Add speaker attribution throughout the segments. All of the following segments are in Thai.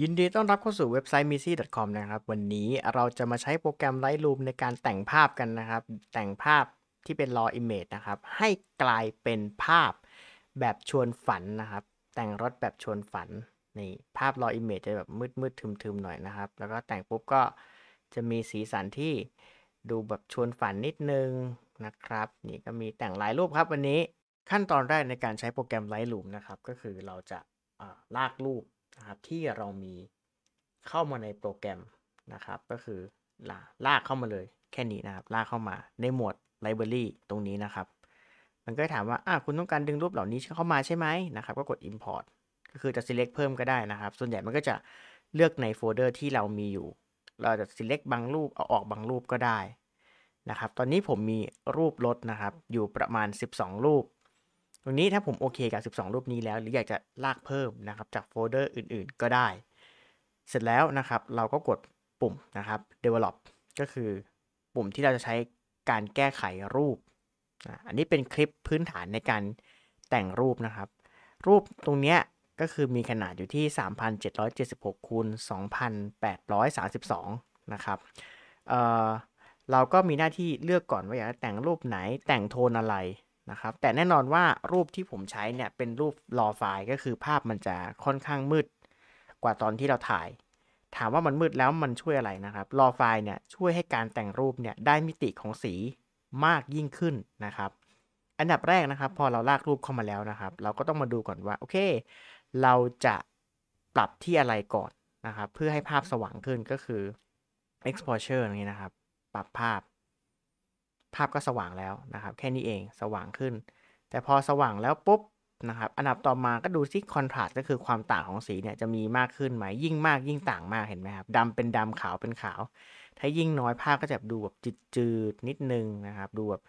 Speaker 1: ยินดีต้อนรับเข้าสู่เว็บไซต์ missy.com นะครับ วันนี้เราจะมาใช้โปรแกรม Lightroom ในการแต่งภาพกันนะครับ แต่งภาพที่เป็น raw image นะครับให้กลายเป็นภาพแบบชวนฝันนะครับ แต่งรถแบบชวนฝัน นี่ภาพ raw image จะแบบมืดมืดทึมทึมหน่อยนะครับ แล้วก็แต่งปุ๊บก็จะมีสีสันที่ดูแบบชวนฝันนิดนึงนะครับ นี่ก็มีแต่งหลายรูปครับ วันนี้ขั้นตอนแรกในการใช้โปรแกรม Lightroom นะครับก็คือเราจะลากรูปนะครับที่เรามีเข้ามาในโปรแกรมนะครับก็คือลาลากเข้ามาเลย แค่นี้นะครับ ลากเข้ามาในหมวด Library ตรงนี้นะครับ มันก็ถามว่าอ่คุณต้องการดึงรูปเหล่านี้เข้ามาใช่ไหมนะครับก็กด import ก็คือจะ select เพิ่มก็ได้นะครับ ส่วนใหญ่มันก็จะเลือกในโฟลเดอร์ที่เรามีอยู่เราจะ select บางรูป เอาออกบางรูปก็ได้นะครับตอนนี้ผมมีรูปรถนะครับ อยู่ประมาณ 12 รูปตรงนี้ถ้าผมโอเคกับ 12 รูปนี้แล้ว หรืออยากจะลากเพิ่มนะครับจากโฟลเดอร์อื่นๆ ก็ได้ เสร็จแล้วนะครับเราก็กดปุ่มนะครับ develop ก็คือปุ่มที่เราจะใช้การแก้ไขรูป อันนี้เป็นคลิปพื้นฐานในการแต่งรูปนะครับ รูปตรงนี้ก็คือมีขนาดอยู่ที่ 3,776คูณ2,832 นะครับเเราก็มีหน้าที่เลือกก่อนว่าอยากแต่งรูปไหนแต่งโทนอะไรนะครับ แต่แน่นอนว่ารูปที่ผมใช้เนี่ย เป็นรูปรอไฟล์ก็คือภาพมันจะค่อนข้างมืด กว่าตอนที่เราถ่าย ถามว่ามันมืดแล้วมันช่วยอะไรนะครับรอไฟล์เนี่ย ช่วยให้การแต่งรูปเนี่ยได้มิติของสีมากยิ่งขึ้นนะครับ อันดับแรกนะครับ พอเราลากรูปเข้ามาแล้วนะครับ เราก็ต้องมาดูก่อนว่า โอเค เราจะปรับที่อะไรก่อนนะครับเพื่อให้ภาพสว่างขึ้นก็คือ exposure นี้นะครับ ปรับภาพภาพก็สว่างแล้วนะครับ แค่นี้เองสว่างขึ้น แต่พอสว่างแล้วปุ๊บนะครับ อันดับต่อมาก็ดูซิคอนทราสต์ก็คือความต่างของสีเนี่ยจะมีมากขึ้นไหมยิ่งมากยิ่งต่างมากเห็นไหมครับดำเป็นดำขาวเป็นขาว ถ้ายิ่งน้อยภาพก็จะดูแบบจืดจืดนิดนึงนะครับดูแบบ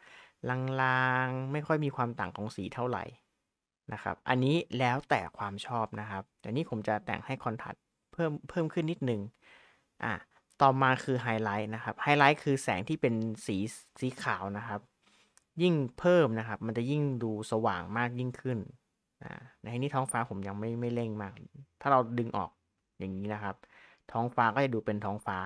Speaker 1: ลางๆไม่ค่อยมีความต่างของสีเท่าไหร่นะครับ อันนี้แล้วแต่ความชอบนะครับ แต่นี้ผมจะแต่งให้คอนทราสต์เพิ่มเพิ่มขึ้นนิดนึงอ่ะต่อมาคือไฮไลท์นะครับ ไฮไลท์คือแสงที่เป็นสีสีขาวนะครับ ยิ่งเพิ่มนะครับ มันจะยิ่งดูสว่างมากยิ่งขึ้นนะในที่นี้ท้องฟ้าผมยังไม่ไม่เร่งมาก ถ้าเราดึงออกอย่างนี้นะครับ ท้องฟ้าก็จะดูเป็นท้องฟ้า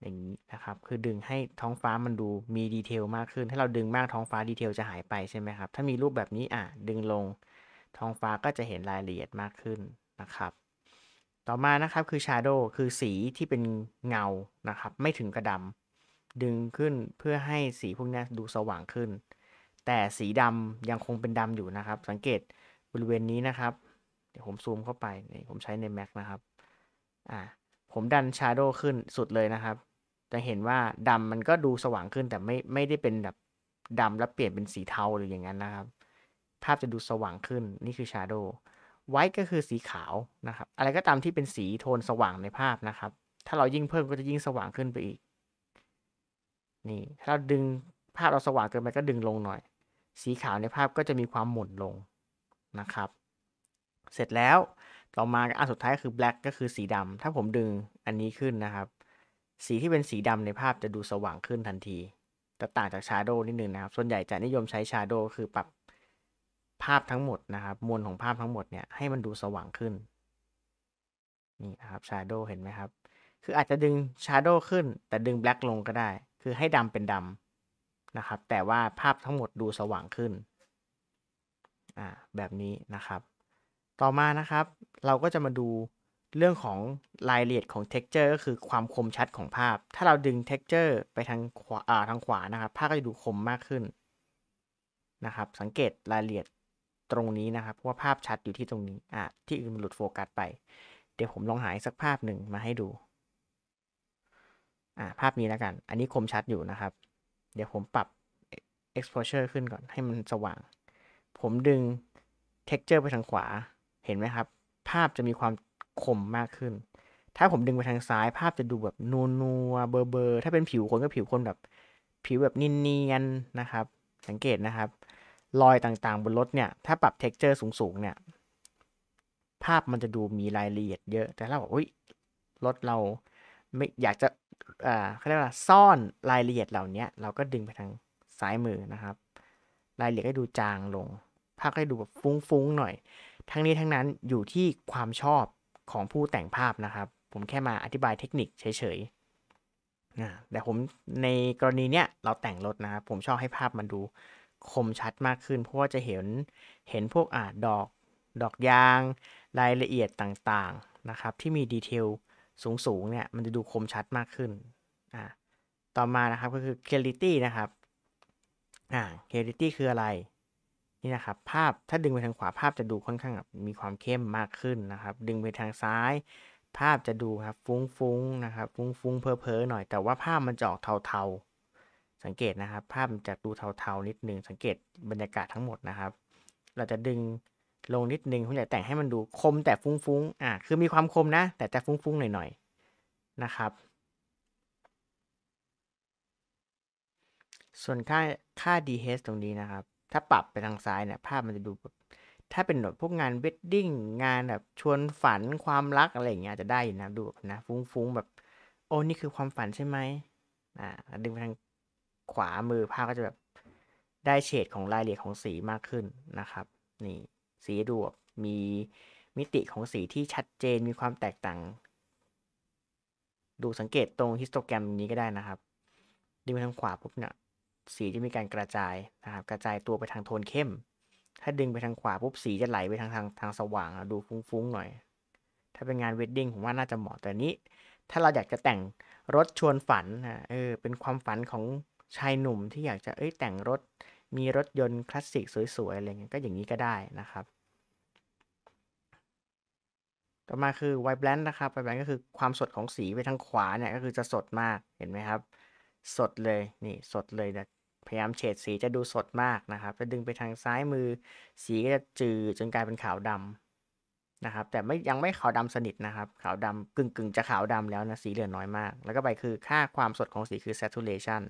Speaker 1: อย่างนี้นะครับ คือดึงให้ท้องฟ้ามันดูมีดีเทลมากขึ้น ถ้าเราดึงมากท้องฟ้าดีเทลจะหายไปใช่ไหมครับ ถ้ามีรูปแบบนี้อ่ะดึงลงท้องฟ้าก็จะเห็นรายละเอียดมากขึ้นนะครับต่อมานะครับคือ Shadow คือสีที่เป็นเงานะครับ ไม่ถึงกระดำ ดึงขึ้นเพื่อให้สีพวกนี้ดูสว่างขึ้น แต่สีดำยังคงเป็นดำอยู่นะครับ สังเกตบริเวณนี้นะครับ เดี๋ยวผมซูมเข้าไป นี่ผมใช้ใน Mac นะครับอ่าผมดัน Shadow ขึ้นสุดเลยนะครับ จะเห็นว่าดำมันก็ดูสว่างขึ้น แต่ไม่ไม่ได้เป็นแบบดำแล้วเปลี่ยนเป็นสีเทาหรืออย่างนั้นนะครับภาพจะดูสว่างขึ้นนี่คือ Shadow ไวท์ก็คือสีขาวนะครับอะไรก็ตามที่เป็นสีโทนสว่างในภาพนะครับถ้าเรายิ่งเพิ่มก็จะยิ่งสว่างขึ้นไปอีกนี่ถ้าเราดึงภาพเราสว่างเกินไปก็ดึงลงหน่อย สีขาวในภาพก็จะมีความหม่นลงนะครับ เสร็จแล้วต่อมาอันสุดท้ายคือแบล็กก็คือสีดำถ้าผมดึงอันนี้ขึ้นนะครับ สีที่เป็นสีดำในภาพจะดูสว่างขึ้นทันทีแต่ต่างจากชาร์โดนิดนึงนะครับ ส่วนใหญ่จะนิยมใช้ชาร์โดคือปรับภาพทั้งหมดนะครับ มวลของภาพทั้งหมดเนี่ยให้มันดูสว่างขึ้นนี่นะครับชาร์โดเห็นไหมครับ คืออาจจะดึงชาร์โดขึ้นแต่ดึงแบล็กลงก็ได้ คือให้ดำเป็นดำนะครับแต่ว่าภาพทั้งหมดดูสว่างขึ้นอ่าแบบนี้นะครับ ต่อมานะครับ เราก็จะมาดูเรื่องของรายละเอียดของเท็กเจอร์ก็คือความคมชัดของภาพ ถ้าเราดึงเท็กเจอร์ไปทางขวาทางขวานะครับภาพก็จะดูคมมากขึ้นนะครับสังเกตรายละเอียดตรงนี้นะครับ เพราะว่าภาพชัดอยู่ที่ตรงนี้ อ่ะที่อื่นมันหลุดโฟกัสไป เดี๋ยวผมลองหายสักภาพหนึ่งมาให้ดูอ่ะภาพนี้แล้วกัน อันนี้คมชัดอยู่นะครับ เดี๋ยวผมปรับ exposure ขึ้นก่อนให้มันสว่าง ผมดึง texture ไปทางขวา เห็นไหมครับ ภาพจะมีความคมมากขึ้น ถ้าผมดึงไปทางซ้ายภาพจะดูแบบนูนัวเบอร์เบอร์ถ้าเป็นผิวคนก็ผิวคนแบบผิวแบบเนียนๆนะครับ สังเกตนะครับรอยต่างๆบนรถเนี่ย ถ้าปรับเท็กเจอร์สูงๆ เนี่ย ภาพมันจะดูมีรายละเอียดเยอะ แต่ถ้าบอกอุ้ย รถเรา ไม่อยากจะ อ่าเขาเรียกว่าซ่อนรายละเอียดเหล่านี้เราก็ดึงไปทางซ้ายมือนะครับ รายละเอียดให้ดูจางลง ภาพให้ดูแบบฟุ้งๆหน่อย ทั้งนี้ทั้งนั้นอยู่ที่ความชอบของผู้แต่งภาพนะครับ ผมแค่มาอธิบายเทคนิคเฉยๆนะแต่ผมในกรณีเนี้ยเราแต่งรถนะครับผมชอบให้ภาพมันดูคมชัดมากขึ้นเพราะว่าจะเห็นเห็นพวกอาดอกดอกยาง รายละเอียดต่างๆนะครับที่มีดีเทลสูงๆเนี่ยมันจะดูคมชัดมากขึ้นอ่าต่อมานะครับก็คือ clarity นะครับอ่า clarity คืออะไรนี่นะครับภาพถ้าดึงไปทางขวาภาพจะดูค่อนข้างมีความเข้มมากขึ้นนะครับดึงไปทางซ้าย ภาพจะดูครับฟุ้งๆนะครับฟุ้งๆเพอๆหน่อยแต่ว่าภาพมันจะออกเทาๆสังเกตนะครับภาพจะดูเทาๆนิดนึงสังเกตบรรยากาศทั้งหมดนะครับเราจะดึงลงนิดนึงผมอยาแต่งให้มันดูคมแต่ฟุ้งๆอ่าคือมีความคมนะแต่จะฟุ้งๆหน่อยๆนะครับ ส่วนค่าค่า DH ตรงนี้นะครับ ถ้าปรับไปทางซ้ายเนี่ยภาพมันจะดู ถ้าเป็นแบบพวกงานเวดดิ้งงานแบบชวนฝันความรักอะไรอย่างเงี้ยจะได้นะดูนะฟุ้งๆแบบโอ้นี่คือความฝันใช่ไหมอ่าดึงไปทางขวามือภาพก็จะแบบได้เฉดของรายละเอียดของสีมากขึ้นนะครับ นี่สีดูแบบมีมิติของสีที่ชัดเจนมีความแตกต่าง ดูสังเกตตรงฮิสโตแกรมนี้ก็ได้นะครับดึงไปทางขวาปุ๊บเนี่ยสีจะมีการกระจายนะครับกระจายตัวไปทางโทนเข้ม ถ้าดึงไปทางขวาปุ๊บสีจะไหลไปทางทางทางสว่างดูฟุ้งๆหน่อยถ้าเป็นงานเวดดิ้งผมว่าน่าจะเหมาะแต่นี้ ถ้าเราอยากจะแต่งรถชวนฝันนะเออเป็นความฝันของชายหนุ่มที่อยากจะเอ้ยแต่งรถมีรถยนต์คลาสสิกสวยๆอะไรเงี้ยก็อย่างนี้ก็ได้นะครับ ต่อมาคือไวแบลนด์นะครับไวแบลนด์ก็คือความสดของสีไปทางขวาเนี่ยก็คือจะสดมากเห็นไหมครับ สดเลยนี่สดเลยนะพยายามเฉดสีจะดูสดมากนะครับจะดึงไปทางซ้ายมือสีก็จะจืดจนกลายเป็นขาวดำนะครับแต่ไม่ยังไม่ขาวดาสนิทนะครับขาวดำกึ่งๆ จะขาวดำแล้วนะสีเหลือน้อยมาก แล้วก็ไปคือค่าความสดของสีคือ saturation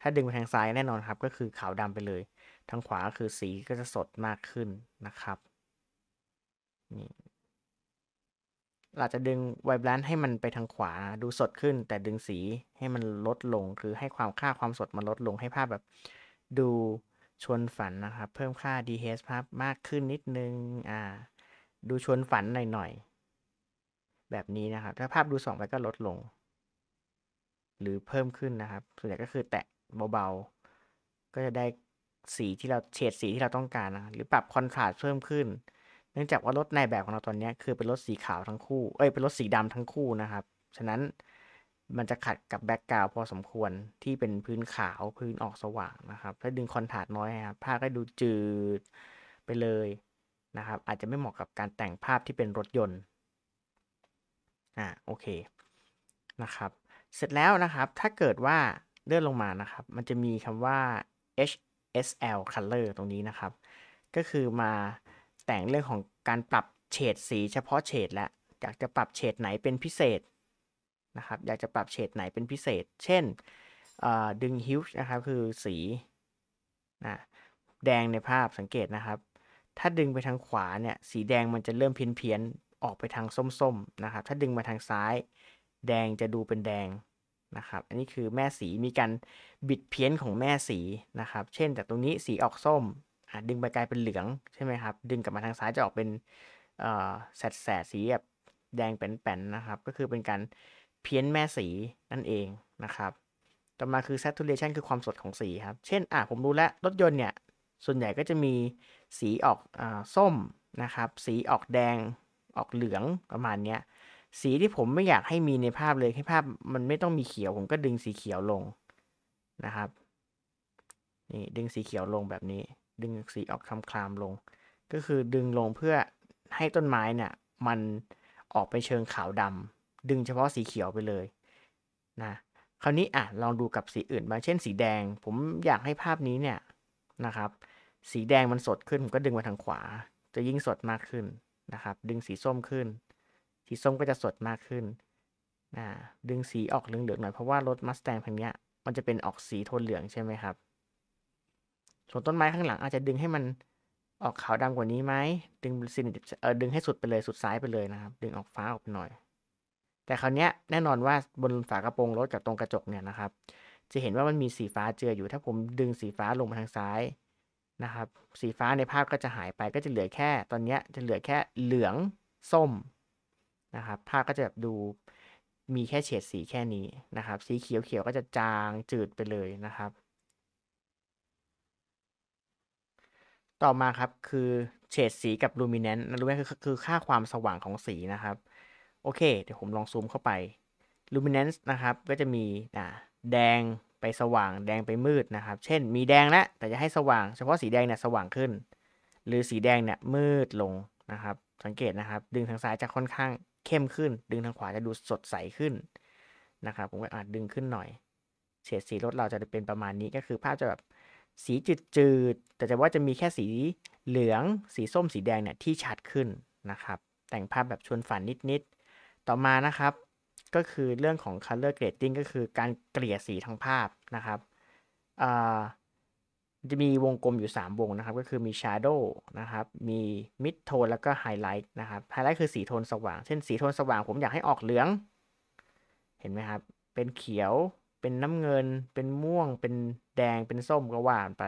Speaker 1: ถ้าดึงไปทางซ้ายแน่นอนครับ ก็คือขาวดำไปเลย ทางขวาคือสีก็จะสดมากขึ้นนะครับ นี่เราจะดึงไวบรันให้มันไปทางขวาดูสดขึ้น แต่ดึงสีให้มันลดลง คือให้ความค่าความสดมันลดลงให้ภาพแบบดูชวนฝันนะครับ เพิ่มค่า DH ภาพมากขึ้นนิดนึง อ่า ดูชวนฝันหน่อยๆแบบนี้นะครับถ้าภาพดูสองไปก็ลดลง หรือเพิ่มขึ้นนะครับส่วนใหญ่ก็คือแตะเบาๆ ก็จะได้สีที่เราเฉดสีที่เราต้องการนะ หรือปรับคอนทราสต์เพิ่มขึ้น เนื่องจากว่ารถในแบบของเราตอนนี้คือเป็นรถสีขาวทั้งคู่ เอ้ย เป็นรถสีดำทั้งคู่นะครับ ฉะนั้น มันจะขัดกับแบ็กกราวพอสมควรที่เป็นพื้นขาวพื้นออกสว่างนะครับ ถ้าดึงคอนทราสต์น้อยครับภาพก็ดูจืด ไปเลยนะครับ อาจจะไม่เหมาะกับการแต่งภาพที่เป็นรถยนต์ อ่า โอเค นะครับ เสร็จแล้วนะครับ ถ้าเกิดว่าเลื่อนลงมานะครับ มันจะมีคำว่า HSL Color ตรงนี้นะครับ ก็คือมาแต่งเรื่องของการปรับเฉดสีเฉพาะเฉดและ อยากจะปรับเฉดไหนเป็นพิเศษนะครับ อยากจะปรับเฉดไหนเป็นพิเศษ เช่นดึง Hue นะครับ คือสีนะแดงในภาพสังเกตนะครับ ถ้าดึงไปทางขวาเนี่ย สีแดงมันจะเริ่มเพี้ยนเพียนออกไปทางส้มๆนะครับ ถ้าดึงมาทางซ้าย แดงจะดูเป็นแดงนะครับ อันนี้คือแม่สีมีการบิดเพี้ยนของแม่สีนะครับ เช่นจากตรงนี้สีออกส้มดึงไปกลายเป็นเหลืองใช่ไหมครับ ดึงกลับมาทางซ้ายจะออกเป็นแสดแสดสีแบบแดงแป้นๆนะครับ ก็คือเป็นการเพี้ยนแม่สีนั่นเองนะครับ ต่อมาคือ saturation คือความสดของสีครับ เช่นอ่ะผมรู้แล้วรถยนต์เนี่ยส่วนใหญ่ก็จะมีสีออกอส้มนะครับ สีออกแดงออกเหลืองประมาณเนี้ยสีที่ผมไม่อยากให้มีในภาพเลย ให้ภาพมันไม่ต้องมีเขียวผมก็ดึงสีเขียวลงนะครับนี่ดึงสีเขียวลงแบบนี้ ดึงสีออกคำคลามลง ก็คือดึงลงเพื่อให้ต้นไม้เนี่ยมันออกไปเชิงขาวดำดึงเฉพาะสีเขียวไปเลยนะคราวนี้อ่ะลองดูกับสีอื่นมาเช่นสีแดง ผมอยากให้ภาพนี้เนี่ยนะครับ สีแดงมันสดขึ้นผมก็ดึงมาทางขวา จะยิ่งสดมากขึ้นนะครับ ดึงสีส้มขึ้นสีส้มก็จะสดมากขึ้น ดึงสีออกเหลืองๆหน่อย เพราะว่ารถมัสแตงคันนี้มันจะเป็นออกสีโทนเหลืองใช่ไหมครับ ส่วนต้นไม้ข้างหลังอาจจะดึงให้มันออกขาวดำกว่านี้ไหม ดึงสินเออดึงให้สุดไปเลย สุดซ้ายไปเลยนะครับ ดึงออกฟ้าออกหน่อย แต่คราวนี้แน่นอนว่าบนฝากระโปรงรถกับตรงกระจกเนี่ยนะครับ จะเห็นว่ามันมีสีฟ้าเจืออยู่ ถ้าผมดึงสีฟ้าลงมาทางซ้ายนะครับ สีฟ้าในภาพก็จะหายไป ก็จะเหลือแค่ ตอนนี้จะเหลือแค่เหลืองส้มะครับภาพก็จะแบบดูมีแค่เฉดสีแค่นี้นะครับ สีเขียวเขียวก็จะจางจืดไปเลยนะครับ ต่อมาครับคือเฉดสีกับลูมิเนนต์ลูมิเนนต์คือค่าความสว่างของสีนะครับโอเค เดี๋ยวผมลองซูมเข้าไปลูมิเนนต์นะครับก็จะมีอ่าแดงไปสว่างแดงไปมืดนะครับ เช่นมีแดงแล้วแต่จะให้สว่าง เฉพาะสีแดงเนี่ยสว่างขึ้น หรือสีแดงเนี่ยมืดลงนะครับสังเกตนะครับดึงทางซ้ายจะค่อนข้างเข้มขึ้น ดึงทางขวาจะดูสดใสขึ้นนะครับผมก็อาจดึงขึ้นหน่อย เฉดสีรถเราจะเป็นประมาณนี้ก็คือภาพจะแบบ สีจืด ๆ แต่จะว่าจะมีแค่สีเหลืองสีส้มสีแดงเนี่ยที่ชัดขึ้นนะครับ แต่งภาพแบบชวนฝันนิด ๆ ต่อมานะครับ ก็คือเรื่องของ color grading ก็คือการเกลี่ยสีทางภาพนะครับจะมีวงกลมอยู่ 3 วงนะครับ ก็คือมี Shadow นะครับมี Mid Tone แล้วก็ Highlight นะครับ Highlight คือสีโทนสว่าง เช่นสีโทนสว่างผม อยากให้ออกเหลือง เห็นไหมครับ เป็นเขียวเป็นน้ำเงินเป็นม่วงเป็นแดงเป็นส้มก็ว่านไป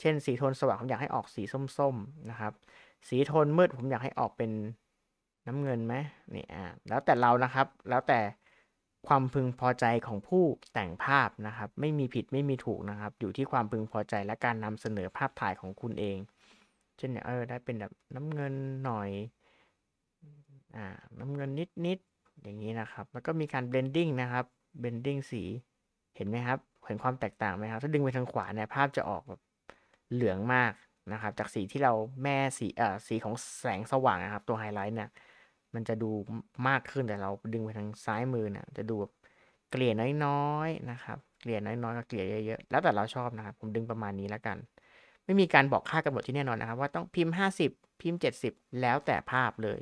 Speaker 1: เช่นสีโทนสว่างผมอยากให้ออกสีส้มๆนะครับ สีโทนมืดผมอยากให้ออกเป็นน้ำเงินไหมนี่อ่าแล้วแต่เรานะครับแล้วแต่ความพึงพอใจของผู้แต่งภาพนะครับ ไม่มีผิดไม่มีถูกนะครับ อยู่ที่ความพึงพอใจและการนำเสนอภาพถ่ายของคุณเอง เช่นเนี่ยเออได้เป็นแบบน้ำเงินหน่อยอ่าน้ำเงินนิดนิดอย่างนี้นะครับแล้วก็มีการเบลนดิ้งนะครับเบลนดิ้งสีเห็นไหมครับเห็นความแตกต่างไหมครับถ้าดึงไปทางขวาเนี่ยภาพจะออกแบบเหลืองมากนะครับ จากสีที่เราแม่สีเอ่อสีของแสงสว่างนะครับตัวไฮไลท์เนี่ยมันจะดูมากขึ้นแต่เราดึงไปทางซ้ายมือเนะจะดูแบบเกลี่ยน้อยๆนะครับ เกลี่ยน้อยๆกับเกลี่ยเยอะๆแล้วแต่เราชอบนะครับ ผมดึงประมาณนี้แล้วกัน ไม่มีการบอกค่ากำหนดที่แน่นอนนะครับ ว่าต้องพิมพ์ 50 พิมพ์ 70 แล้วแต่ภาพเลย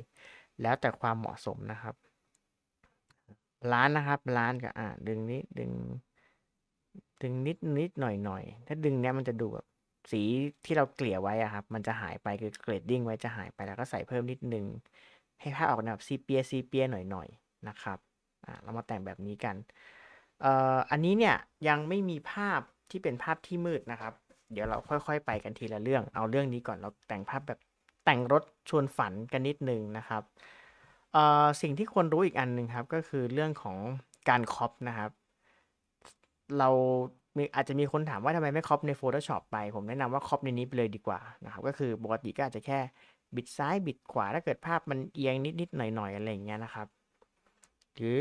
Speaker 1: แล้วแต่ความเหมาะสมนะครับร้านนะครับร้านก็อ่าดึงนิดดึงดึงนิดนิดหน่อยหน่อยถ้าดึงเนี้ยมันจะดูแบบสีที่เราเกลี่ยไว้อะครับ มันจะหายไปคือเกรดดิ้งไว้จะหายไปแล้วก็ใส่เพิ่มนิดนึงให้ภาพออกแบบซีเปียซีเปียหน่อยๆ นะครับ เรามาแต่งแบบนี้กันอออันนี้เนี่ยยังไม่มีภาพที่เป็นภาพที่มืดนะครับ เดี๋ยวเราค่อยๆไปกันทีละเรื่อง เอาเรื่องนี้ก่อนเราแต่งภาพแบบแต่งรถชวนฝันกันนิดนึงนะครับ สิ่งที่ควรรู้อีกอันหนึ่งครับ ก็คือเรื่องของการคอปนะครับ เราอาจจะมีคนถามว่าทำไมไม่คอปใน Photoshop ไป ผมแนะนำว่าคอปในนี้ไปเลยดีกว่านะครับ ก็คือปกติก็อาจจะแค่บิดซ้ายบิดขวาถ้าเกิดภาพมันเอียงนิดนิดหน่อยๆอะไรอย่างเงี้ยนะครับ หรือ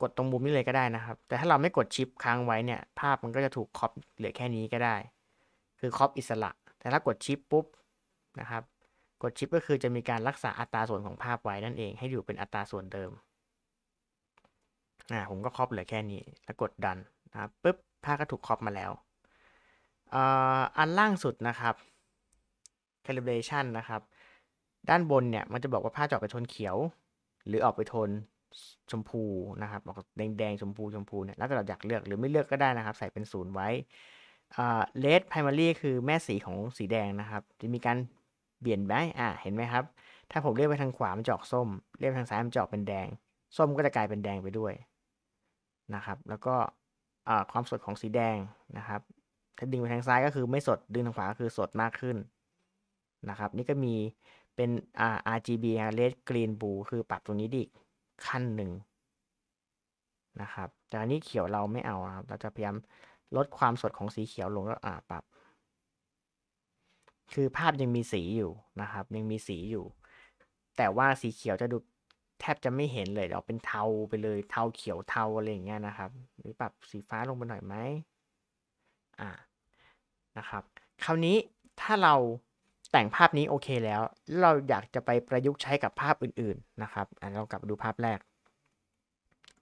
Speaker 1: กดตรงมุมนี้เลยก็ได้นะครับ แต่ถ้าเราไม่กดชิปค้างไว้เนี่ย ภาพมันก็จะถูกครอปเหลือแค่นี้ก็ได้ คือครอปอิสระ แต่ถ้ากดชิปปุ๊บนะครับ กดชิป ก็คือจะมีการรักษาอัตราส่วนของภาพไว้นั่นเองให้อยู่เป็นอัตราส่วนเดิมอ่าผมก็ครอปเหลือแค่นี้ แล้วกดดันนะครับปุ๊บภาพก็ถูกครอปมาแล้วอันล่างสุดนะครับ calibration นะครับด้านบนเนี่ยมันจะบอกว่าผ้าจอกไปโทนเขียว หรือออกไปโทนชมพูนะครับออกแดงแดงชมพูชมพูเนี่ยแล้วแต่เราอยากเลือกหรือไม่เลือกก็ได้นะครับ ใส่เป็นศูนย์ไว้เลดไพรมารีคือแม่สีของสีแดงนะครับจะมีการเบี่ยนไหมอ่าเห็นไหมครับ ถ้าผมเลือกไปทางขวามันจอกส้มเลือกทางซ้ายมันจออกเป็นแดงส้มก็จะกลายเป็นแดงไปด้วยนะครับแล้วก็ความสดของสีแดงนะครับถ้าดึงไปทางซ้ายก็คือไม่สดดึงทางขวาก็คือสดมากขึ้นนะครับนี่ก็มีเป็น RGB red green blue คือปรับตรงนี้ดิขั้นหนึ่งนะครับแต่อันนี้เขียวเราไม่เอาครับเราจะพยายามลดความสดของสีเขียวลงแล้วอ่าปรับ คือภาพยังมีสีอยู่นะครับยังมีสีอยู่ แต่ว่าสีเขียวจะดูแทบจะไม่เห็นเลย เราเป็นเทาไปเลยเทาเขียวเทาอะไรอย่างเงี้ยนะครับหรือปรับสีฟ้าลงไปหน่อยไหมอ่านะครับคราวนี้ถ้าเราแต่งภาพนี้โอเคแล้วเราอยากจะไปประยุกต์ใช้กับภาพอื่นๆนะครับอันเรากลับมาดูภาพแรก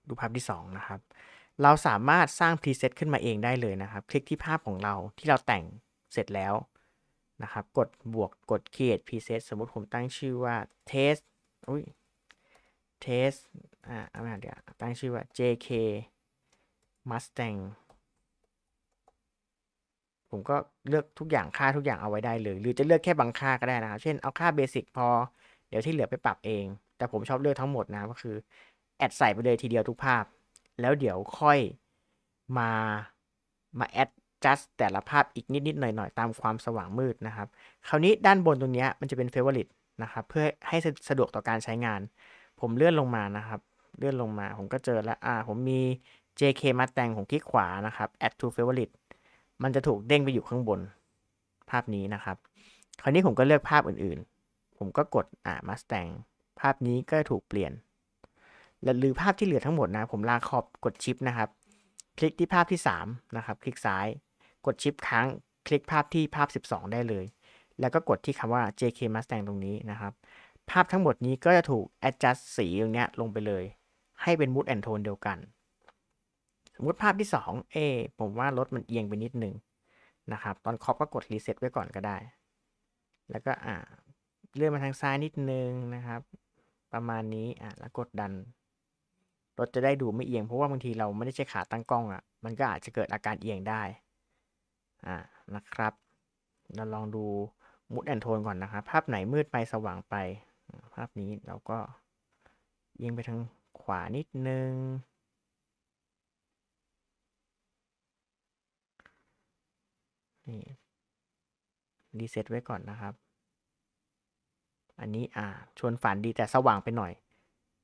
Speaker 1: ดูภาพที่2นะครับ เราสามารถสร้างพรีเซตขึ้นมาเองได้เลยนะครับ คลิกที่ภาพของเราที่เราแต่งเสร็จแล้วนะครับ กดบวกกด create preset สมมติผมตั้งชื่อว่า test อุ้ย test อ่าเอาเดี๋ยวตั้งชื่อว่า jk mustang ผมก็เลือกทุกอย่างค่าทุกอย่างเอาไว้ได้เลยหรือจะเลือกแค่บางค่าก็ได้นะครับ เช่นเอาค่าเบสิกพอเดี๋ยวที่เหลือไปปรับเอง แต่ผมชอบเลือกทั้งหมดนะก็คือแอดใส่ไปเลยทีเดียวทุกภาพ แล้วเดี๋ยวค่อยมามาแอดจัสแต่ละภาพอีกนิดๆหน่อยๆ ตามความสว่างมืดนะครับ คราวนี้ด้านบนตรงนี้มันจะเป็นเฟเวอร์ลิตนะครับเพื่อให้สะดวกต่อการใช้งาน ผมเลื่อนลงมานะครับเลื่อนลงมาผมก็เจอแล้วอ่าผมมี JK มาแต่งผมคลิกขวานะครับ add to favorite มันจะถูกเด้งไปอยู่ข้างบนภาพนี้นะครับ คราวนี้ผมก็เลือกภาพอื่นๆ ผมก็กดอ่ามาสแตงภาพนี้ก็ถูกเปลี่ยน และหรือภาพที่เหลือทั้งหมดนะผมลากขอบกดชิปนะครับคลิกที่ภาพที่3นะครับคลิกซ้ายกดชิปค้างคลิกภาพที่ภาพ 12 ได้เลย แล้วก็กดที่คำว่า JK Mustang ตรงนี้นะครับภาพทั้งหมดนี้ก็จะถูก adjust สีอย่างเงี้ยลงไปเลย ให้เป็น mood and tone เดียวกันมุดภาพที่สองเอ ผมว่ารถมันเอียงไปนิดนึง นะครับ ตอนคอปก็กดรีเซ็ตไว้ก่อนก็ได้ แล้วก็ อ่าเลื่อนมาทางซ้ายนิดนึงนะครับ ประมาณนี้ อ่ะ แล้วกดดัน รถจะได้ดูไม่เอียง เพราะว่าบางทีเราไม่ได้ใช้ขาตั้งกล้องอะ่ะ มันก็อาจจะเกิดอาการเอียงได้ อ่านะครับ เราลองดูมุดแอนโทนก่อนนะครับ ภาพไหนมืดไปสว่างไป ภาพนี้เราก็เอียงไปทางขวานิดนึงนี่รีเซ็ตไว้ก่อนนะครับ อันนี้อ่าชวนฝันดี แต่สว่างไปหน่อย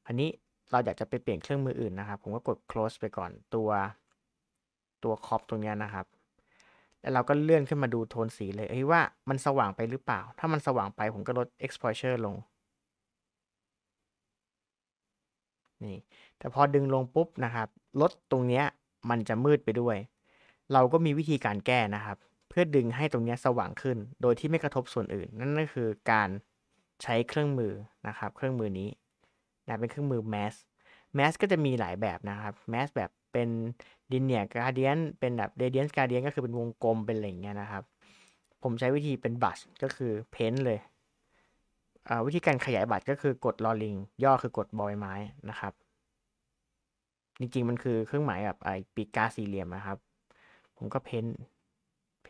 Speaker 1: อันนี้เราอยากจะไปเปลี่ยนเครื่องมืออื่นนะครับ ผมก็กด close ไปก่อนตัวตัวคอปตรงนี้นะครับ แล้วเราก็เลื่อนขึ้นมาดูโทนสีเลยเอ้ยว่ามันสว่างไปหรือเปล่า ถ้ามันสว่างไปผมก็ลด exposure ลง นี่ แต่พอดึงลงปุ๊บนะครับ ลดตรงนี้มันจะมืดไปด้วย เราก็มีวิธีการแก้นะครับเพื่อดึงให้ตรงนี้สว่างขึ้น โดยที่ไม่กระทบส่วนอื่น นั่นก็คือการใช้เครื่องมือนะครับ เครื่องมือนี้นะเป็นเครื่องมือแมสแมสก็จะมีหลายแบบนะครับแมสแบบเป็นดินเนียการเดียนเป็นแบบเดเดียนการเดียนก็คือเป็นวงกลมเป็นอะไรยงเงี้ยนะครับ ผมใช้วิธีเป็นบัชก็คือเพ้นเลยวิธีการขยายบัตรก็คือกดลอลิงย่อคือกดบอยไม้นะครับ จริงๆมันคือเครื่องหมายแบบไอปีกกาสี่เหลี่ยมนะครับ ผมก็เพ้น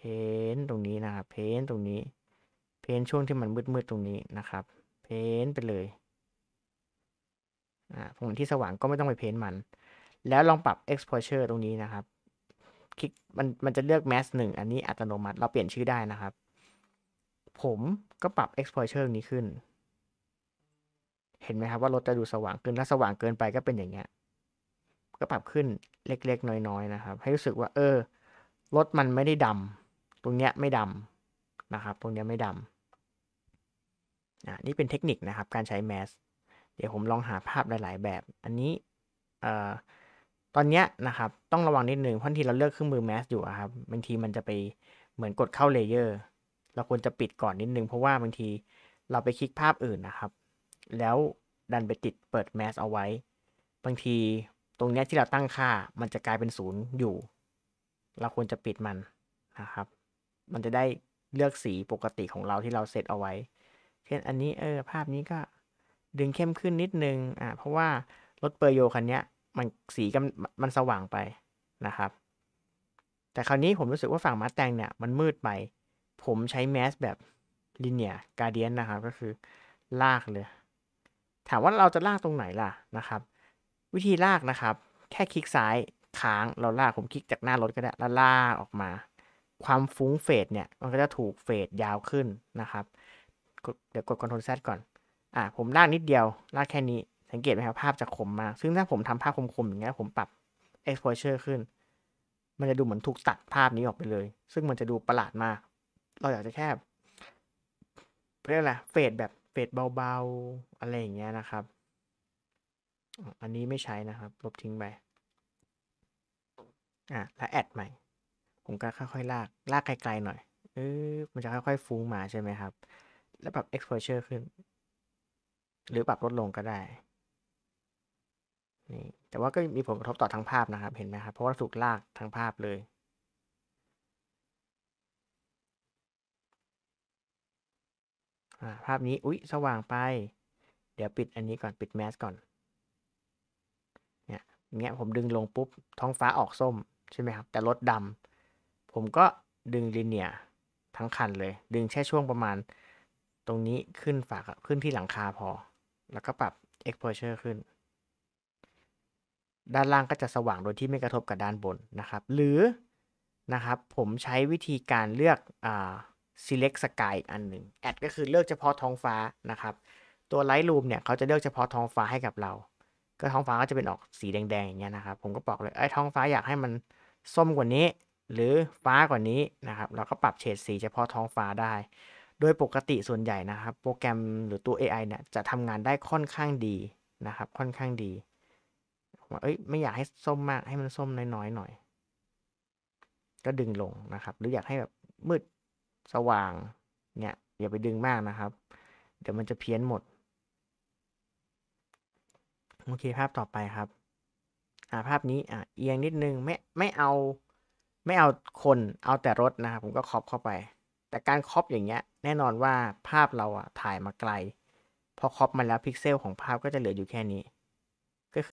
Speaker 1: เพนตรงนี้นะครับเพนตรงนี้เพนช่วงที่มันมืดๆตรงนี้นะครับเพนไปเลยอ่าตรงที่สว่างก็ไม่ต้องไปเพนมันแล้วลองปรับ exposure ตรงนี้นะครับ คลิกมันมันจะเลือก mask หนึ่งอันนี้อัตโนมัติ เราเปลี่ยนชื่อได้นะครับ ผมก็ปรับ exposure นี้ขึ้น เห็นไหมครับว่ารถจะดูสว่างขึ้นถ้าสว่างเกินไปก็เป็นอย่างเงี้ยก็ปรับขึ้นเล็กๆน้อยๆนะครับ ให้รู้สึกว่าเออรถมันไม่ได้ดำตรงเนี้ยไม่ดำนะครับ ตรงเนี้ยไม่ดำ อ่นี่เป็นเทคนิคนะครับ การใช้แมส เดี๋ยวผมลองหาภาพหลาย ๆแบบ อันนี้อตอนเนี้ยนะครับ ต้องระวังนิดนึง เพราะทีเราเลือกเครื่องมือแมสอยู่ครับ บางทีมันจะไปเหมือนกดเข้าเลเยอร์ เราควรจะปิดก่อนนิดนึง เพราะว่าบางทีเราไปคลิกภาพอื่นนะครับ แล้วดันไปติดเปิดแมสเอาไว้ บางทีตรงเนี้ยที่เราตั้งค่ามันจะกลายเป็นศูนย์อยู่ เราควรจะปิดมันนะครับมันจะได้เลือกสีปกติของเราที่เราเซตเอาไว้ เช่นอันนี้เออภาพนี้ก็ดึงเข้มขึ้นนิดนึง อ่าเพราะว่ารถเปอร์โยคันนี้มันสีกันมันสว่างไปนะครับ แต่คราวนี้ผมรู้สึกว่าฝั่งมาแตงเนี่ย มันมืดไป ผมใช้แมสแบบลิเนียการเดียนนะครับ ก็คือลากเลย ถามว่าเราจะลากตรงไหนล่ะนะครับ วิธีลากนะครับ แค่คลิกซ้ายค้างเราลากผมคลิกจากหน้ารถก็ได้แล้วลากออกมาความฟุ้งเฟดเนี่ย มันก็จะถูกเฟดยาวขึ้นนะครับเดี๋ยวกดคอนโรล r l Z ก่อน อ่ะผมลากนิดเดียว ลากแค่นี้สังเกตไหมครับภาพจะคมมากซึ่งถ้าผมทำภาพคมๆอย่างเงี้ยผมปรับ exposure ขึ้น มันจะดูเหมือนถูกตัดภาพนี้ออกไปเลย ซึ่งมันจะดูประหลาดมาก เราอยากจะแค่เรียกอะไรเฟดแบบเฟดเบาๆ อะไรอย่างเงี้ยนะครับอันนี้ไม่ใช้นะครับ ลบทิ้งไปอ่ะแล้วแอดใหม่ผมก็ค่อยๆลาก ลากไกลๆหน่อยเออมันจะค่อยๆฟูงมาใช่ไหมครับ แล้วปรับ exposure ขึ้น หรือปรับลดลงก็ได้ นี่ แต่ว่าก็มีผลกระทบต่อทั้งภาพนะครับ เห็นไหมครับ เพราะว่าถูกลากทั้งภาพเลย ภาพนี้ อุ๊ย สว่างไป เดี๋ยวปิดอันนี้ก่อน ปิดแมสก่อน เนี่ยเงี้ยผมดึงลงปุ๊บ ท้องฟ้าออกส้ม ใช่ไหมครับ แต่รดดำผมก็ดึงลิเนียทั้งคันเลย ดึงแค่ช่วงประมาณตรงนี้ขึ้นฝากขึ้นที่หลังคาพอ แล้วก็ปรับ exposure ขึ้น ด้านล่างก็จะสว่างโดยที่ไม่กระทบกับด้านบนนะครับ หรือนะครับผมใช้วิธีการเลือกอ่า select sky อีกอันหนึ่ง add ก็คือเลือกเฉพาะท้องฟ้านะครับ ตัว Lightroom เนี่ยเขาจะเลือกเฉพาะท้องฟ้าให้กับเรา ก็ท้องฟ้าก็จะเป็นออกสีแดงๆอย่างเงี้ยนะครับผมก็บอกเลยไอ้ท้องฟ้าอยากให้มันส้มกว่านี้หรือฟ้ากว่านี้นะครับ เราก็ปรับเฉดสี เฉพาะท้องฟ้าได้ โดยปกติส่วนใหญ่นะครับ โปรแกรมหรือตัว AI เนี่ย จะทำงานได้ค่อนข้างดีนะครับ ค่อนข้างดีว่าเอ้ย ไม่อยากให้ส้มมาก ให้มันส้มน้อยๆหน่อย ก็ดึงลงนะครับ หรืออยากให้แบบมืดสว่างเนี่ยอย่าไปดึงมากนะครับ เดี๋ยวมันจะเพี้ยนหมด โอเคภาพต่อไปครับอ่าภาพนี้อ่าเอียงนิดนึงไม่ไม่เอาไม่เอาคนเอาแต่รถนะครับ ผมก็ครอบเข้าไป แต่การครอบอย่างเงี้ยแน่นอนว่าภาพเราอะถ่ายมาไกล พอครอบมาแล้วพิกเซลของภาพก็จะเหลืออยู่แค่นี้